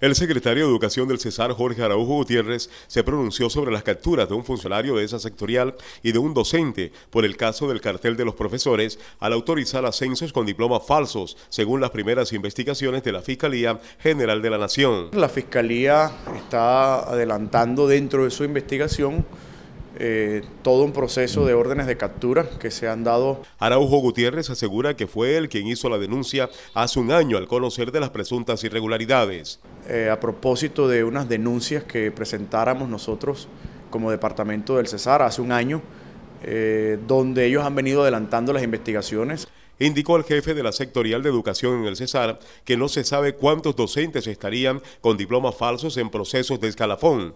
El secretario de Educación del Cesar, Jorge Araujo Gutiérrez, se pronunció sobre las capturas de un funcionario de esa sectorial y de un docente por el caso del cartel de los profesores al autorizar ascensos con diplomas falsos, según las primeras investigaciones de la Fiscalía General de la Nación. La Fiscalía está adelantando dentro de su investigación eh, todo un proceso de órdenes de captura que se han dado. Araujo Gutiérrez asegura que fue él quien hizo la denuncia hace un año al conocer de las presuntas irregularidades. Eh, a propósito de unas denuncias que presentáramos nosotros como departamento del Cesar hace un año, eh, donde ellos han venido adelantando las investigaciones. Indicó el jefe de la sectorial de educación en el Cesar que no se sabe cuántos docentes estarían con diplomas falsos en procesos de escalafón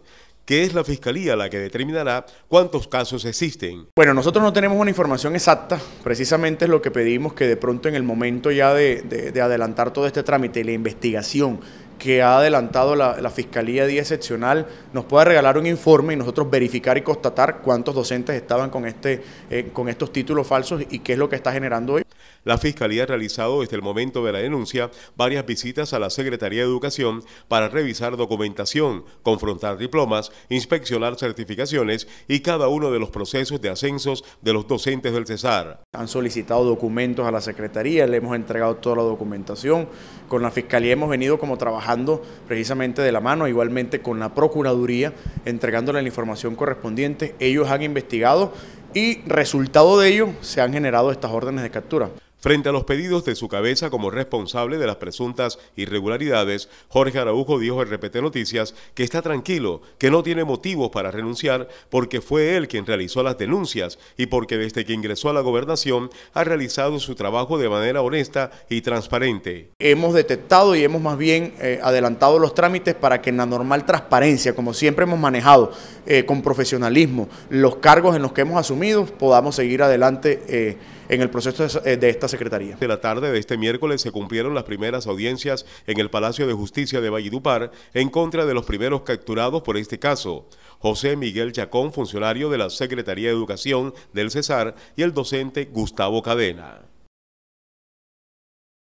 que es la Fiscalía la que determinará cuántos casos existen. Bueno, nosotros no tenemos una información exacta, precisamente es lo que pedimos que de pronto en el momento ya de, adelantar todo este trámite y la investigación que ha adelantado la, Fiscalía Día seccional nos pueda regalar un informe y nosotros verificar y constatar cuántos docentes estaban con, este, eh, con estos títulos falsos y qué es lo que está generando hoy. La Fiscalía ha realizado desde el momento de la denuncia varias visitas a la Secretaría de Educación para revisar documentación, confrontar diplomas, inspeccionar certificaciones y cada uno de los procesos de ascensos de los docentes del Cesar. Han solicitado documentos a la Secretaría, le hemos entregado toda la documentación. Con la Fiscalía hemos venido como trabajando trabajando precisamente de la mano, igualmente con la Procuraduría, entregándole la información correspondiente. Ellos han investigado y resultado de ello se han generado estas órdenes de captura. Frente a los pedidos de su cabeza como responsable de las presuntas irregularidades, Jorge Araujo dijo en Repete Noticias que está tranquilo, que no tiene motivos para renunciar porque fue él quien realizó las denuncias y porque desde que ingresó a la gobernación ha realizado su trabajo de manera honesta y transparente. Hemos detectado y hemos más bien eh, adelantado los trámites para que en la normal transparencia, como siempre hemos manejado eh, con profesionalismo, los cargos en los que hemos asumido, podamos seguir adelante eh, en el proceso de esta secretaría. De la tarde de este miércoles se cumplieron las primeras audiencias en el Palacio de Justicia de Valledupar en contra de los primeros capturados por este caso. José Miguel Chacón, funcionario de la Secretaría de Educación del Cesar, y el docente Gustavo Cadena.